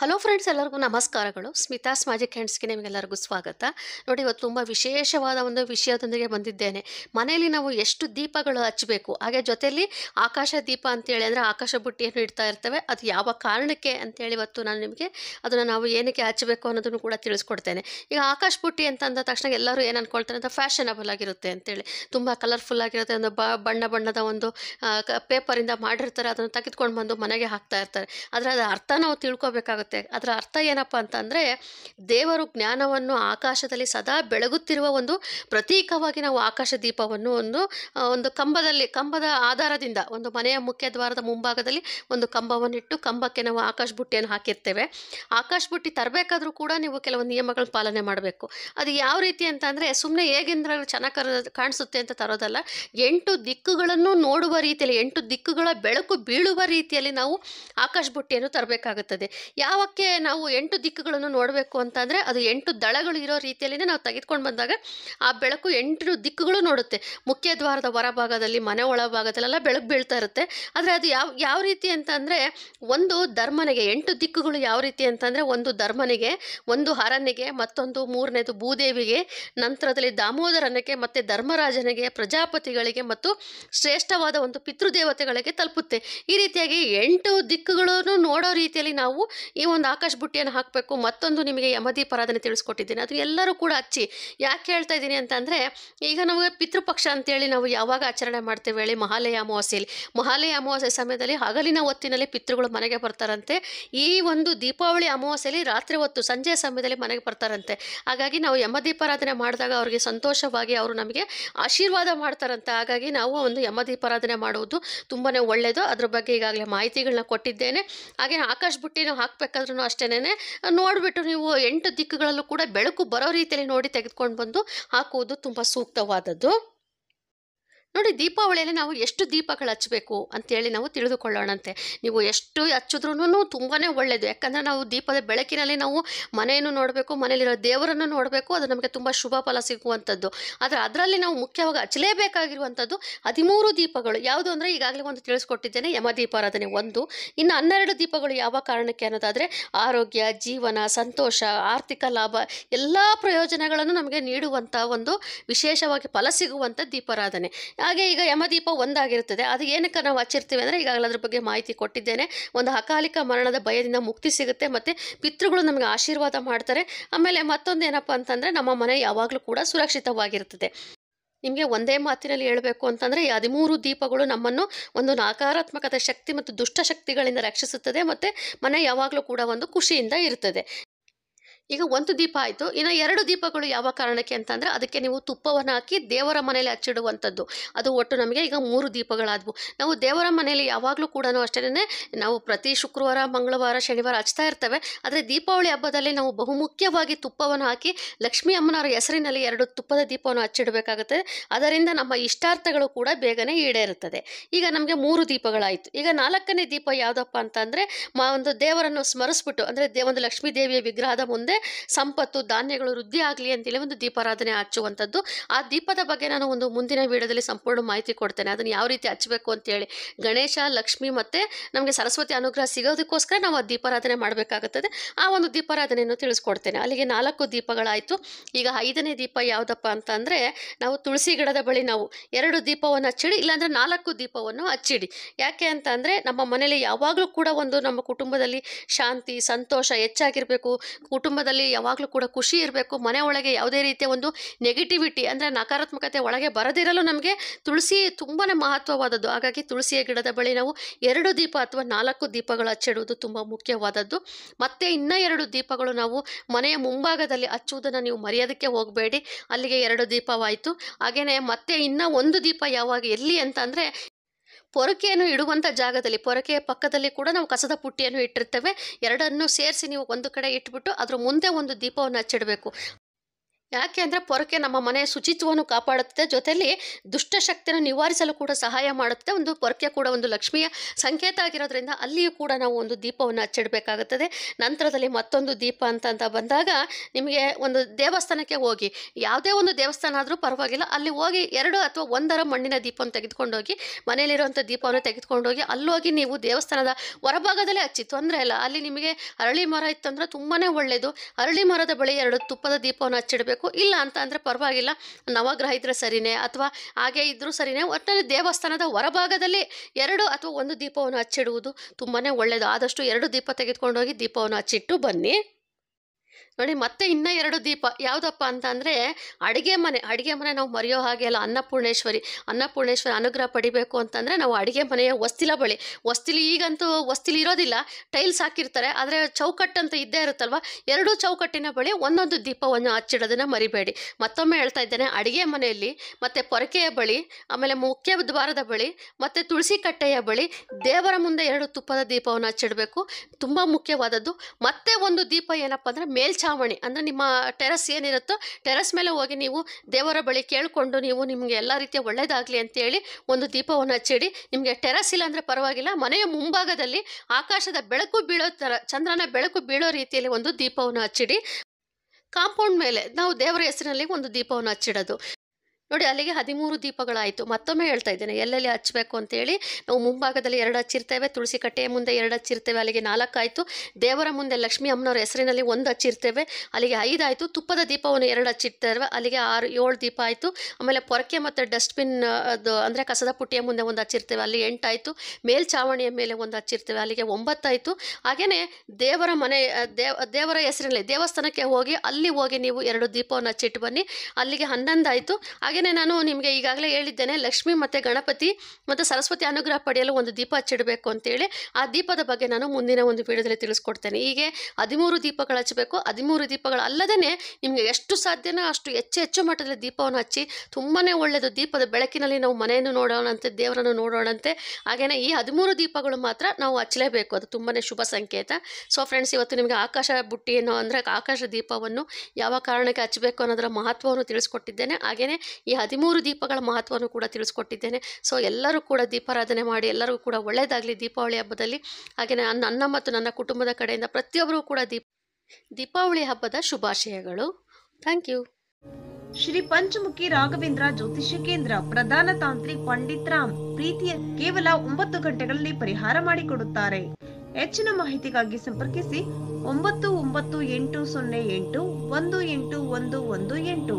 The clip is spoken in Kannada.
ಹಲೋ ಫ್ರೆಂಡ್ಸ್ ಎಲ್ಲರಿಗೂ ನಮಸ್ಕಾರಗಳು ಸ್ಮಿತಾಸ್ ಮ್ಯಾಜಿಕ್ ಹ್ಯಾಂಡ್ಸ್ಗೆ ನಿಮಗೆಲ್ಲರಿಗೂ ಸ್ವಾಗತ ನೋಡಿ ಇವತ್ತು ತುಂಬ ವಿಶೇಷವಾದ ಒಂದು ವಿಷಯದೊಂದಿಗೆ ಬಂದಿದ್ದೇನೆ ಮನೆಯಲ್ಲಿ ನಾವು ಎಷ್ಟು ದೀಪಗಳು ಹಚ್ಚಬೇಕು ಹಾಗೆ ಜೊತೆಯಲ್ಲಿ ಆಕಾಶ ದೀಪ ಅಂತೇಳಿ ಅಂದರೆ ಆಕಾಶ ಬುಟ್ಟಿಯನ್ನು ಇಡ್ತಾ ಇರ್ತವೆ ಅದು ಯಾವ ಕಾರಣಕ್ಕೆ ಅಂತೇಳಿ ಇವತ್ತು ನಾನು ನಿಮಗೆ ಅದನ್ನು ನಾವು ಏನಕ್ಕೆ ಹಚ್ಚಬೇಕು ಅನ್ನೋದನ್ನು ಕೂಡ ತಿಳಿಸ್ಕೊಡ್ತೇನೆ ಈಗ ಆಕಾಶ ಬುಟ್ಟಿ ಅಂತ ಅಂದ ತಕ್ಷಣ ಎಲ್ಲರೂ ಏನು ಅಂದ್ಕೊಳ್ತಾರೆ ಅಂತ ಫ್ಯಾಷನಬಲ್ ಆಗಿರುತ್ತೆ ಅಂತೇಳಿ ತುಂಬ ಕಲರ್ಫುಲ್ ಆಗಿರುತ್ತೆ ಒಂದು ಬಣ್ಣ ಬಣ್ಣದ ಒಂದು ಪೇಪರಿಂದ ಮಾಡಿರ್ತಾರೆ ಅದನ್ನು ತೆಗೆದುಕೊಂಡು ಬಂದು ಮನೆಗೆ ಹಾಕ್ತಾ ಇರ್ತಾರೆ ಆದರೆ ಅದರ ಅರ್ಥ ನಾವು ತಿಳ್ಕೊಬೇಕಾಗುತ್ತೆ ಅದರ ಅರ್ಥ ಏನಪ್ಪ ಅಂತಂದರೆ ದೇವರು ಜ್ಞಾನವನ್ನು ಆಕಾಶದಲ್ಲಿ ಸದಾ ಬೆಳಗುತ್ತಿರುವ ಒಂದು ಪ್ರತೀಕವಾಗಿ ನಾವು ಆಕಾಶ ದೀಪವನ್ನು ಒಂದು ಒಂದು ಕಂಬದಲ್ಲಿ ಕಂಬದ ಆಧಾರದಿಂದ ಒಂದು ಮನೆಯ ಮುಖ್ಯ ದ್ವಾರದ ಮುಂಭಾಗದಲ್ಲಿ ಒಂದು ಕಂಬವನ್ನಿಟ್ಟು ಕಂಬಕ್ಕೆ ನಾವು ಆಕಾಶ ಬುಟ್ಟಿಯನ್ನು ಹಾಕಿರ್ತೇವೆ ಆಕಾಶ ಬುಟ್ಟಿ ತರಬೇಕಾದ್ರೂ ಕೂಡ ನೀವು ಕೆಲವು ನಿಯಮಗಳನ್ನು ಪಾಲನೆ ಮಾಡಬೇಕು ಅದು ಯಾವ ರೀತಿ ಅಂತ ಅಂದರೆ ಸುಮ್ಮನೆ ಹೇಗೆಂದ್ರೆ ಚೆನ್ನಾಗಿ ಕಾಣಿಸುತ್ತೆ ಅಂತ ತರೋದಲ್ಲ ಎಂಟು ದಿಕ್ಕುಗಳನ್ನು ನೋಡುವ ರೀತಿಯಲ್ಲಿ ಎಂಟು ದಿಕ್ಕುಗಳ ಬೆಳಕು ಬೀಳುವ ರೀತಿಯಲ್ಲಿ ನಾವು ಆಕಾಶ ಬುಟ್ಟಿಯನ್ನು ತರಬೇಕಾಗುತ್ತದೆ ಯಾವ ಯಾವಕ್ಕೆ ನಾವು ಎಂಟು ದಿಕ್ಕುಗಳನ್ನು ನೋಡಬೇಕು ಅಂತಂದರೆ ಅದು ಎಂಟು ದಳಗಳು ಇರೋ ರೀತಿಯಲ್ಲಿ ನಾವು ತೆಗೆದುಕೊಂಡು ಬಂದಾಗ ಆ ಬೆಳಕು ಎಂಟು ದಿಕ್ಕುಗಳು ನೋಡುತ್ತೆ ಮುಖ್ಯ ದ್ವಾರದ ಹೊರಭಾಗದಲ್ಲಿ ಮನೆ ಒಳಭಾಗದಲ್ಲೆಲ್ಲ ಬೆಳಕು ಬೀಳ್ತಾ ಇರುತ್ತೆ ಆದರೆ ಅದು ಯಾವ ಯಾವ ರೀತಿ ಅಂತಂದರೆ ಒಂದು ಧರ್ಮನಿಗೆ ಎಂಟು ದಿಕ್ಕುಗಳು ಯಾವ ರೀತಿ ಅಂತಂದರೆ ಒಂದು ಧರ್ಮನಿಗೆ ಒಂದು ಹರನಿಗೆ ಮತ್ತೊಂದು ಮೂರನೇದು ಭೂದೇವಿಗೆ ನಂತರದಲ್ಲಿ ದಾಮೋದರನಿಗೆ ಮತ್ತು ಧರ್ಮರಾಜನಿಗೆ ಪ್ರಜಾಪತಿಗಳಿಗೆ ಮತ್ತು ಶ್ರೇಷ್ಠವಾದ ಒಂದು ಪಿತೃದೇವತೆಗಳಿಗೆ ತಲುಪುತ್ತೆ ಈ ರೀತಿಯಾಗಿ ಎಂಟು ದಿಕ್ಕುಗಳನ್ನು ನೋಡೋ ರೀತಿಯಲ್ಲಿ ನಾವು ಈ ನೀವು ಒಂದು ಆಕಾಶ ಬುಟ್ಟಿಯನ್ನು ಹಾಕಬೇಕು ಮತ್ತೊಂದು ನಿಮಗೆ ಯಮದೀಪಾರಾಧನೆ ತಿಳಿಸ್ಕೊಟ್ಟಿದ್ದೀನಿ ಅದು ಎಲ್ಲರೂ ಕೂಡ ಹಚ್ಚಿ ಯಾಕೆ ಹೇಳ್ತಾ ಇದ್ದೀನಿ ಅಂತಂದರೆ ಈಗ ನಮಗೆ ಪಿತೃಪಕ್ಷ ಅಂತೇಳಿ ನಾವು ಯಾವಾಗ ಆಚರಣೆ ಮಾಡ್ತೇವೆ ಹೇಳಿ ಮಹಾಲಯ ಅಮಾವಾಸ್ಯೆಯಲ್ಲಿ ಮಹಾಲಯ ಅಮಾವಾಸ್ಯೆ ಸಮಯದಲ್ಲಿ ಹಗಲಿನ ಹೊತ್ತಿನಲ್ಲಿ ಪಿತೃಗಳು ಮನೆಗೆ ಬರ್ತಾರಂತೆ ಈ ಒಂದು ದೀಪಾವಳಿ ಅಮಾವಾಸ್ಯೆಯಲ್ಲಿ ರಾತ್ರಿ ಹೊತ್ತು ಸಂಜೆ ಸಮಯದಲ್ಲಿ ಮನೆಗೆ ಬರ್ತಾರಂತೆ ಹಾಗಾಗಿ ನಾವು ಯಮದೀಪಾರಾಧನೆ ಮಾಡಿದಾಗ ಅವರಿಗೆ ಸಂತೋಷವಾಗಿ ಅವರು ನಮಗೆ ಆಶೀರ್ವಾದ ಮಾಡ್ತಾರಂತೆ ಹಾಗಾಗಿ ನಾವು ಒಂದು ಯಮದೀಪಾರಾಧನೆ ಮಾಡುವುದು ತುಂಬಾ ಒಳ್ಳೆಯದು ಅದ್ರ ಬಗ್ಗೆ ಈಗಾಗಲೇ ಮಾಹಿತಿಗಳನ್ನ ಕೊಟ್ಟಿದ್ದೇನೆ ಹಾಗೆ ಆಕಾಶ ಬುಟ್ಟಿನ ಹಾಕಬೇಕು ಬೇಕಾದ್ರೂ ಅಷ್ಟೇನೆ ನೋಡಿಬಿಟ್ಟು ನೀವು ಎಂಟು ದಿಕ್ಕುಗಳಲ್ಲೂ ಕೂಡ ಬೆಳಕು ಬರೋ ರೀತಿಯಲ್ಲಿ ನೋಡಿ ತೆಗೆದುಕೊಂಡು ಬಂದು ಹಾಕುವುದು ತುಂಬ ಸೂಕ್ತವಾದದ್ದು ನೋಡಿ ದೀಪಾವಳಿಯಲ್ಲಿ ನಾವು ಎಷ್ಟು ದೀಪಗಳು ಹಚ್ಚಬೇಕು ಅಂತೇಳಿ ನಾವು ತಿಳಿದುಕೊಳ್ಳೋಣಂತೆ ನೀವು ಎಷ್ಟು ಹಚ್ಚಿದ್ರೂ ತುಂಬಾ ಒಳ್ಳೆಯದು ಯಾಕಂದರೆ ನಾವು ದೀಪದ ಬೆಳಕಿನಲ್ಲಿ ನಾವು ಮನೆಯನ್ನು ನೋಡಬೇಕು ಮನೆಯಲ್ಲಿರೋ ದೇವರನ್ನು ನೋಡಬೇಕು ಅದು ನಮಗೆ ತುಂಬ ಶುಭ ಫಲ ಸಿಗುವಂಥದ್ದು ಆದರೆ ಅದರಲ್ಲಿ ನಾವು ಮುಖ್ಯವಾಗಿ ಹಚ್ಚಲೇಬೇಕಾಗಿರುವಂಥದ್ದು ಹದಿಮೂರು ದೀಪಗಳು ಯಾವುದು ಅಂದರೆ ಈಗಾಗಲೇ ಒಂದು ತಿಳಿಸ್ಕೊಟ್ಟಿದ್ದೇನೆ ಯಮ ಒಂದು ಇನ್ನು ಹನ್ನೆರಡು ದೀಪಗಳು ಯಾವ ಕಾರಣಕ್ಕೆ ಅನ್ನೋದಾದರೆ ಆರೋಗ್ಯ ಜೀವನ ಸಂತೋಷ ಆರ್ಥಿಕ ಲಾಭ ಎಲ್ಲ ಪ್ರಯೋಜನಗಳನ್ನು ನಮಗೆ ನೀಡುವಂಥ ಒಂದು ವಿಶೇಷವಾಗಿ ಫಲ ಸಿಗುವಂಥ ದೀಪಾರಾಧನೆ ಹಾಗೆ ಈಗ ಯಮದೀಪ ಒಂದಾಗಿರುತ್ತದೆ ಅದು ಏನಕ್ಕೆ ನಾವು ಹಚ್ಚಿರ್ತೀವಿ ಅಂದರೆ ಈಗಾಗಲೇ ಅದ್ರ ಬಗ್ಗೆ ಮಾಹಿತಿ ಕೊಟ್ಟಿದ್ದೇನೆ ಒಂದು ಅಕಾಲಿಕ ಮರಣದ ಭಯದಿಂದ ಮುಕ್ತಿ ಸಿಗುತ್ತೆ ಮತ್ತು ಪಿತೃಗಳು ನಮಗೆ ಆಶೀರ್ವಾದ ಮಾಡ್ತಾರೆ ಆಮೇಲೆ ಮತ್ತೊಂದು ಏನಪ್ಪ ಅಂತಂದರೆ ನಮ್ಮ ಮನೆ ಯಾವಾಗಲೂ ಕೂಡ ಸುರಕ್ಷಿತವಾಗಿರುತ್ತದೆ ನಿಮಗೆ ಒಂದೇ ಮಾತಿನಲ್ಲಿ ಹೇಳಬೇಕು ಅಂತಂದರೆ ಈ ಹದಿಮೂರು ದೀಪಗಳು ನಮ್ಮನ್ನು ಒಂದು ನಕಾರಾತ್ಮಕತೆ ಶಕ್ತಿ ಮತ್ತು ದುಷ್ಟಶಕ್ತಿಗಳಿಂದ ರಕ್ಷಿಸುತ್ತದೆ ಮತ್ತು ಮನೆ ಯಾವಾಗಲೂ ಕೂಡ ಒಂದು ಖುಷಿಯಿಂದ ಇರುತ್ತದೆ ಈಗ ಒಂದು ದೀಪ ಆಯಿತು ಇನ್ನು ಎರಡು ದೀಪಗಳು ಯಾವ ಕಾರಣಕ್ಕೆ ಅಂತಂದರೆ ಅದಕ್ಕೆ ನೀವು ತುಪ್ಪವನ್ನು ಹಾಕಿ ದೇವರ ಮನೇಲಿ ಹಚ್ಚಿಡುವಂಥದ್ದು ಅದು ಒಟ್ಟು ನಮಗೆ ಈಗ ಮೂರು ದೀಪಗಳಾದವು ನಾವು ದೇವರ ಮನೆಯಲ್ಲಿ ಯಾವಾಗಲೂ ಕೂಡ ಅಷ್ಟೇ ನಾವು ಪ್ರತಿ ಶುಕ್ರವಾರ ಮಂಗಳವಾರ ಶನಿವಾರ ಹಚ್ತಾ ಇರ್ತೇವೆ ಆದರೆ ದೀಪಾವಳಿ ಹಬ್ಬದಲ್ಲಿ ನಾವು ಬಹುಮುಖ್ಯವಾಗಿ ತುಪ್ಪವನ್ನು ಹಾಕಿ ಲಕ್ಷ್ಮೀ ಅಮ್ಮನವರ ಹೆಸರಿನಲ್ಲಿ ಎರಡು ತುಪ್ಪದ ದೀಪವನ್ನು ಹಚ್ಚಿಡಬೇಕಾಗುತ್ತದೆ ಅದರಿಂದ ನಮ್ಮ ಇಷ್ಟಾರ್ಥಗಳು ಕೂಡ ಬೇಗನೆ ಈಡೇರುತ್ತದೆ ಈಗ ನಮಗೆ ಮೂರು ದೀಪಗಳಾಯಿತು ಈಗ ನಾಲ್ಕನೇ ದೀಪ ಯಾವುದಪ್ಪ ಅಂತಂದರೆ ಮಾ ಒಂದು ದೇವರನ್ನು ಸ್ಮರಿಸ್ಬಿಟ್ಟು ಅಂದರೆ ದೇ ಒಂದು ಲಕ್ಷ್ಮೀ ದೇವಿಯ ವಿಗ್ರಹದ ಮುಂದೆ ಸಂಪತ್ತು ಧಾನ್ಯಗಳು ವೃದ್ಧಿ ಆಗಲಿ ಅಂತೇಳಿ ಒಂದು ದೀಪಾರಾಧನೆ ಹಚ್ಚುವಂಥದ್ದು ಆ ದೀಪದ ಬಗ್ಗೆ ನಾನು ಒಂದು ಮುಂದಿನ ವಿಡಿಯೋದಲ್ಲಿ ಸಂಪೂರ್ಣ ಮಾಹಿತಿ ಕೊಡ್ತೇನೆ ಅದನ್ನು ಯಾವ ರೀತಿ ಹಚ್ಚಬೇಕು ಅಂತೇಳಿ ಗಣೇಶ ಲಕ್ಷ್ಮಿ ಮತ್ತು ನಮಗೆ ಸರಸ್ವತಿ ಅನುಗ್ರಹ ಸಿಗೋದಕ್ಕೋಸ್ಕರ ನಾವು ಆ ದೀಪಾರಾಧನೆ ಮಾಡಬೇಕಾಗುತ್ತದೆ ಆ ಒಂದು ದೀಪಾರಾಧನೆಯನ್ನು ತಿಳಿಸ್ಕೊಡ್ತೇನೆ ಅಲ್ಲಿಗೆ ನಾಲ್ಕು ದೀಪಗಳಾಯಿತು ಈಗ ಐದನೇ ದೀಪ ಯಾವುದಪ್ಪ ಅಂತ ನಾವು ತುಳಸಿ ಗಿಡದ ಬಳಿ ನಾವು ಎರಡು ದೀಪವನ್ನು ಹಚ್ಚಿಡಿ ಇಲ್ಲಾಂದ್ರೆ ನಾಲ್ಕು ದೀಪವನ್ನು ಹಚ್ಚಿಡಿ ಯಾಕೆ ಅಂತ ಅಂದರೆ ನಮ್ಮ ಮನೆಯಲ್ಲಿ ಯಾವಾಗಲೂ ಕೂಡ ಒಂದು ನಮ್ಮ ಕುಟುಂಬದಲ್ಲಿ ಶಾಂತಿ ಸಂತೋಷ ಹೆಚ್ಚಾಗಿರಬೇಕು ಕುಟುಂಬ ಜೀವನದಲ್ಲಿ ಯಾವಾಗಲೂ ಕೂಡ ಖುಷಿ ಇರಬೇಕು ಮನೆ ಒಳಗೆ ಯಾವುದೇ ರೀತಿಯ ಒಂದು ನೆಗೆಟಿವಿಟಿ ಅಂದರೆ ನಕಾರಾತ್ಮಕತೆ ಒಳಗೆ ಬರದಿರಲು ನಮಗೆ ತುಳಸಿ ತುಂಬಾ ಮಹತ್ವವಾದದ್ದು ಹಾಗಾಗಿ ತುಳಸಿಯ ಗಿಡದ ಬಳಿ ನಾವು ಎರಡು ದೀಪ ಅಥವಾ ನಾಲ್ಕು ದೀಪಗಳು ಹಚ್ಚಿಡುವುದು ತುಂಬ ಮುಖ್ಯವಾದದ್ದು ಮತ್ತೆ ಇನ್ನೂ ಎರಡು ದೀಪಗಳು ನಾವು ಮನೆಯ ಮುಂಭಾಗದಲ್ಲಿ ಹಚ್ಚುವುದನ್ನು ನೀವು ಮರೆಯೋದಕ್ಕೆ ಹೋಗಬೇಡಿ ಅಲ್ಲಿಗೆ ಎರಡು ದೀಪವಾಯಿತು ಹಾಗೆಯೇ ಮತ್ತೆ ಇನ್ನೂ ಒಂದು ದೀಪ ಯಾವಾಗ ಎಲ್ಲಿ ಅಂತ ಪೊರಕೆಯನ್ನು ಇಡುವಂಥ ಜಾಗದಲ್ಲಿ ಪೊರಕೆಯ ಪಕ್ಕದಲ್ಲಿ ಕೂಡ ನಾವು ಕಸದ ಪುಟ್ಟಿಯನ್ನು ಇಟ್ಟಿರ್ತೇವೆ ಎರಡನ್ನು ಸೇರಿಸಿ ನೀವು ಒಂದು ಕಡೆ ಇಟ್ಬಿಟ್ಟು ಅದರ ಮುಂದೆ ಒಂದು ದೀಪವನ್ನು ಹಚ್ಚಿಡಬೇಕು ಯಾಕೆ ಅಂದರೆ ಪೊರಕೆ ನಮ್ಮ ಮನೆಯ ಶುಚಿತ್ವವನ್ನು ಕಾಪಾಡುತ್ತೆ ಜೊತೆಯಲ್ಲಿ ದುಷ್ಟಶಕ್ತಿಯನ್ನು ನಿವಾರಿಸಲು ಕೂಡ ಸಹಾಯ ಮಾಡುತ್ತೆ ಒಂದು ಪೊರಕೆ ಕೂಡ ಒಂದು ಲಕ್ಷ್ಮಿಯ ಸಂಕೇತ ಆಗಿರೋದ್ರಿಂದ ಅಲ್ಲಿಯೂ ಕೂಡ ನಾವು ಒಂದು ದೀಪವನ್ನು ಹಚ್ಚಿಡಬೇಕಾಗುತ್ತದೆ ನಂತರದಲ್ಲಿ ಮತ್ತೊಂದು ದೀಪ ಅಂತ ಅಂತ ಬಂದಾಗ ನಿಮಗೆ ಒಂದು ದೇವಸ್ಥಾನಕ್ಕೆ ಹೋಗಿ ಯಾವುದೇ ಒಂದು ದೇವಸ್ಥಾನ ಆದರೂ ಪರವಾಗಿಲ್ಲ ಅಲ್ಲಿ ಹೋಗಿ ಎರಡು ಅಥವಾ ಒಂದರ ಮಣ್ಣಿನ ದೀಪವನ್ನು ತೆಗೆದುಕೊಂಡೋಗಿ ಮನೆಯಲ್ಲಿರುವಂಥ ದೀಪವನ್ನು ಅಲ್ಲಿ ಅಲ್ಲೋಗಿ ನೀವು ದೇವಸ್ಥಾನದ ಹೊರಭಾಗದಲ್ಲೇ ಹಚ್ಚಿ ತೊಂದರೆ ಇಲ್ಲ ಅಲ್ಲಿ ನಿಮಗೆ ಅರಳಿ ಮರ ಇತ್ತಂದ್ರೆ ತುಂಬಾ ಒಳ್ಳೆಯದು ಅರಳಿ ಮರದ ಬಳಿ ಎರಡು ತುಪ್ಪದ ದೀಪವನ್ನು ಹಚ್ಚಿಡಬೇಕು ಮಾಡಬೇಕು ಇಲ್ಲ ಅಂತ ಅಂದರೆ ಪರವಾಗಿಲ್ಲ ನವಗ್ರಹ ಇದ್ದರೆ ಸರಿನೇ ಅಥವಾ ಹಾಗೆ ಇದ್ದರೂ ಸರಿನೇ ಒಟ್ಟಿನಲ್ಲಿ ದೇವಸ್ಥಾನದ ಹೊರಭಾಗದಲ್ಲಿ ಎರಡು ಅಥವಾ ಒಂದು ದೀಪವನ್ನು ಹಚ್ಚಿಡುವುದು ತುಂಬಾ ಒಳ್ಳೆಯದು ಆದಷ್ಟು ಎರಡು ದೀಪ ತೆಗೆದುಕೊಂಡೋಗಿ ದೀಪವನ್ನು ಹಚ್ಚಿಟ್ಟು ಬನ್ನಿ ನೋಡಿ ಮತ್ತೆ ಇನ್ನೂ ಎರಡು ದೀಪ ಯಾವುದಪ್ಪ ಅಂತ ಅಂದರೆ ಅಡುಗೆ ಮನೆ ಅಡುಗೆ ಮನೆ ನಾವು ಮರೆಯೋ ಹಾಗೆ ಅಲ್ಲ ಅನ್ನಪೂರ್ಣೇಶ್ವರಿ ಅನ್ನಪೂರ್ಣೇಶ್ವರಿ ಅನುಗ್ರಹ ಪಡಿಬೇಕು ಅಂತಂದರೆ ನಾವು ಅಡುಗೆ ಮನೆಯ ವಸ್ತಿಲ ಬಳಿ ವಸ್ತಿಲಿ ಈಗಂತೂ ವಸ್ತಿಲಿ ಇರೋದಿಲ್ಲ ಟೈಲ್ಸ್ ಹಾಕಿರ್ತಾರೆ ಆದರೆ ಚೌಕಟ್ಟು ಅಂತ ಇದ್ದೇ ಇರುತ್ತಲ್ವ ಎರಡೂ ಚೌಕಟ್ಟಿನ ಬಳಿ ಒಂದೊಂದು ದೀಪವನ್ನು ಹಚ್ಚಿಡೋದನ್ನು ಮರಿಬೇಡಿ ಮತ್ತೊಮ್ಮೆ ಹೇಳ್ತಾ ಇದ್ದೇನೆ ಅಡುಗೆ ಮನೆಯಲ್ಲಿ ಮತ್ತು ಪೊರಕೆಯ ಬಳಿ ಆಮೇಲೆ ಮುಖ್ಯ ದ್ವಾರದ ಬಳಿ ಮತ್ತು ತುಳಸಿ ಕಟ್ಟೆಯ ಬಳಿ ದೇವರ ಮುಂದೆ ಎರಡು ತುಪ್ಪದ ದೀಪವನ್ನು ಹಚ್ಚಿಡಬೇಕು ತುಂಬ ಮುಖ್ಯವಾದದ್ದು ಮತ್ತೆ ಒಂದು ದೀಪ ಏನಪ್ಪ ಅಂದರೆ ಮೇಲ್ಚ ಛಾವಣಿ ಅಂದರೆ ನಿಮ್ಮ ಟೆರಸ್ ಏನಿರುತ್ತೋ ಟೆರಸ್ ಮೇಲೆ ಹೋಗಿ ನೀವು ದೇವರ ಬಳಿ ಕೇಳಿಕೊಂಡು ನೀವು ನಿಮಗೆ ಎಲ್ಲ ರೀತಿಯ ಒಳ್ಳೆಯದಾಗಲಿ ಅಂತೇಳಿ ಒಂದು ದೀಪವನ್ನು ಹಚ್ಚಿಡಿ ನಿಮಗೆ ಟೆರಸ್ ಇಲ್ಲ ಅಂದರೆ ಪರವಾಗಿಲ್ಲ ಮನೆಯ ಮುಂಭಾಗದಲ್ಲಿ ಆಕಾಶದ ಬೆಳಕು ಬೀಳೋ ಥರ ಚಂದ್ರನ ಬೆಳಕು ಬೀಳೋ ರೀತಿಯಲ್ಲಿ ಒಂದು ದೀಪವನ್ನು ಹಚ್ಚಿಡಿ ಕಾಂಪೌಂಡ್ ಮೇಲೆ ನಾವು ದೇವರ ಹೆಸರಿನಲ್ಲಿ ಒಂದು ದೀಪವನ್ನು ಹಚ್ಚಿಡೋದು ನೋಡಿ ಅಲ್ಲಿಗೆ ಹದಿಮೂರು ದೀಪಗಳಾಯಿತು ಮತ್ತೊಮ್ಮೆ ಹೇಳ್ತಾ ಇದ್ದೇನೆ ಎಲ್ಲೆಲ್ಲಿ ಹಚ್ಚಬೇಕು ಅಂತೇಳಿ ನಾವು ಮುಂಭಾಗದಲ್ಲಿ ಎರಡು ಹಚ್ಚಿರ್ತೇವೆ ತುಳಸಿ ಕಟ್ಟೆಯ ಮುಂದೆ ಎರಡು ಹಚ್ಚಿರ್ತೇವೆ ಅಲ್ಲಿಗೆ ನಾಲ್ಕು ಆಯಿತು ದೇವರ ಮುಂದೆ ಲಕ್ಷ್ಮೀ ಅಮ್ಮನವರ ಹೆಸರಿನಲ್ಲಿ ಒಂದು ಹಚ್ಚಿರ್ತೇವೆ ಅಲ್ಲಿಗೆ ಐದು ಆಯಿತು ತುಪ್ಪದ ದೀಪವನ್ನು ಎರಡು ಹಚ್ಚಿರ್ತೇವೆ ಅಲ್ಲಿಗೆ ಆರು ಏಳು ದೀಪ ಆಯಿತು ಆಮೇಲೆ ಪೊರಕೆ ಮತ್ತು ಡಸ್ಟ್ಬಿನ್ ಅದು ಅಂದರೆ ಕಸದ ಪುಟ್ಟಿಯ ಮುಂದೆ ಒಂದು ಹಚ್ಚಿರ್ತೇವೆ ಅಲ್ಲಿ ಎಂಟಾಯಿತು ಮೇಲ್ಛಾವಣಿಯ ಮೇಲೆ ಒಂದು ಹಚ್ಚಿರ್ತೇವೆ ಅಲ್ಲಿಗೆ ಒಂಬತ್ತಾಯಿತು ಹಾಗೆಯೇ ದೇವರ ಮನೆ ದೇವ ದೇವರ ಹೆಸರಿನಲ್ಲಿ ದೇವಸ್ಥಾನಕ್ಕೆ ಹೋಗಿ ಅಲ್ಲಿ ಹೋಗಿ ನೀವು ಎರಡು ದೀಪವನ್ನು ಹಚ್ಚಿಟ್ಟು ಬನ್ನಿ ಅಲ್ಲಿಗೆ ಆಯಿತು ಹಾಗೆ ಹಾಗೆಯೇ ನಾನು ನಿಮಗೆ ಈಗಾಗಲೇ ಹೇಳಿದ್ದೇನೆ ಲಕ್ಷ್ಮಿ ಮತ್ತು ಗಣಪತಿ ಮತ್ತು ಸರಸ್ವತಿ ಅನುಗ್ರಹ ಪಡೆಯಲು ಒಂದು ದೀಪ ಹಚ್ಚಿಡಬೇಕು ಅಂತೇಳಿ ಆ ದೀಪದ ಬಗ್ಗೆ ನಾನು ಮುಂದಿನ ಒಂದು ವಿಡಿಯೋದಲ್ಲಿ ತಿಳಿಸ್ಕೊಡ್ತೇನೆ ಹೀಗೆ ಹದಿಮೂರು ದೀಪಗಳು ಹಚ್ಚಬೇಕು ಹದಿಮೂರು ದೀಪಗಳು ಅಲ್ಲದೇ ನಿಮಗೆ ಎಷ್ಟು ಸಾಧ್ಯನೋ ಅಷ್ಟು ಹೆಚ್ಚು ಹೆಚ್ಚು ಮಟ್ಟದಲ್ಲಿ ದೀಪವನ್ನು ಹಚ್ಚಿ ತುಂಬಾ ಒಳ್ಳೆಯದು ದೀಪದ ಬೆಳಕಿನಲ್ಲಿ ನಾವು ಮನೆಯನ್ನು ನೋಡೋಣಂತೆ ದೇವರನ್ನು ನೋಡೋಣಂತೆ ಹಾಗೆಯೇ ಈ ಹದಿಮೂರು ದೀಪಗಳು ಮಾತ್ರ ನಾವು ಹಚ್ಚಲೇಬೇಕು ಅದು ತುಂಬಾ ಶುಭ ಸಂಕೇತ ಸೊ ಫ್ರೆಂಡ್ಸ್ ಇವತ್ತು ನಿಮಗೆ ಆಕಾಶ ಬುಟ್ಟಿಯನ್ನು ಅಂದರೆ ಆಕಾಶ ದೀಪವನ್ನು ಯಾವ ಕಾರಣಕ್ಕೆ ಹಚ್ಚಬೇಕು ಅನ್ನೋದರ ಮಹತ್ವವನ್ನು ತಿಳಿಸ್ಕೊಟ್ಟಿದ್ದೇನೆ ಹಾಗೆಯೇ ಈ ಹದಿಮೂರು ದೀಪಗಳ ಮಹತ್ವವನ್ನು ಕೂಡ ತಿಳಿಸ್ಕೊಟ್ಟಿದ್ದೇನೆ ಸೊ ಎಲ್ಲರೂ ಕೂಡ ದೀಪಾರಾಧನೆ ಮಾಡಿ ಎಲ್ಲರಿಗೂ ಕೂಡ ಒಳ್ಳೆಯದಾಗಲಿ ದೀಪಾವಳಿ ಹಬ್ಬದಲ್ಲಿ ಹಾಗೆಯೇ ನನ್ನ ಮತ್ತು ನನ್ನ ಕುಟುಂಬದ ಕಡೆಯಿಂದ ಪ್ರತಿಯೊಬ್ಬರೂ ಕೂಡ ದೀಪ ದೀಪಾವಳಿ ಹಬ್ಬದ ಶುಭಾಶಯಗಳು ಥ್ಯಾಂಕ್ ಯು ಶ್ರೀ ಪಂಚಮುಖಿ ರಾಘವೇಂದ್ರ ಜ್ಯೋತಿಷ್ಯ ಕೇಂದ್ರ ಪ್ರಧಾನ ತಾಂತ್ರಿ ಪಂಡಿತ್ ರಾಮ್ ಪ್ರೀತಿಯ ಕೇವಲ ಒಂಬತ್ತು ಗಂಟೆಗಳಲ್ಲಿ ಪರಿಹಾರ ಮಾಡಿಕೊಡುತ್ತಾರೆ ಹೆಚ್ಚಿನ ಮಾಹಿತಿಗಾಗಿ ಸಂಪರ್ಕಿಸಿ ಒಂಬತ್ತು ಒಂಬತ್ತು ಎಂಟು ಸೊನ್ನೆ ಎಂಟು ಒಂದು ಎಂಟು ಒಂದು ಒಂದು ಎಂಟು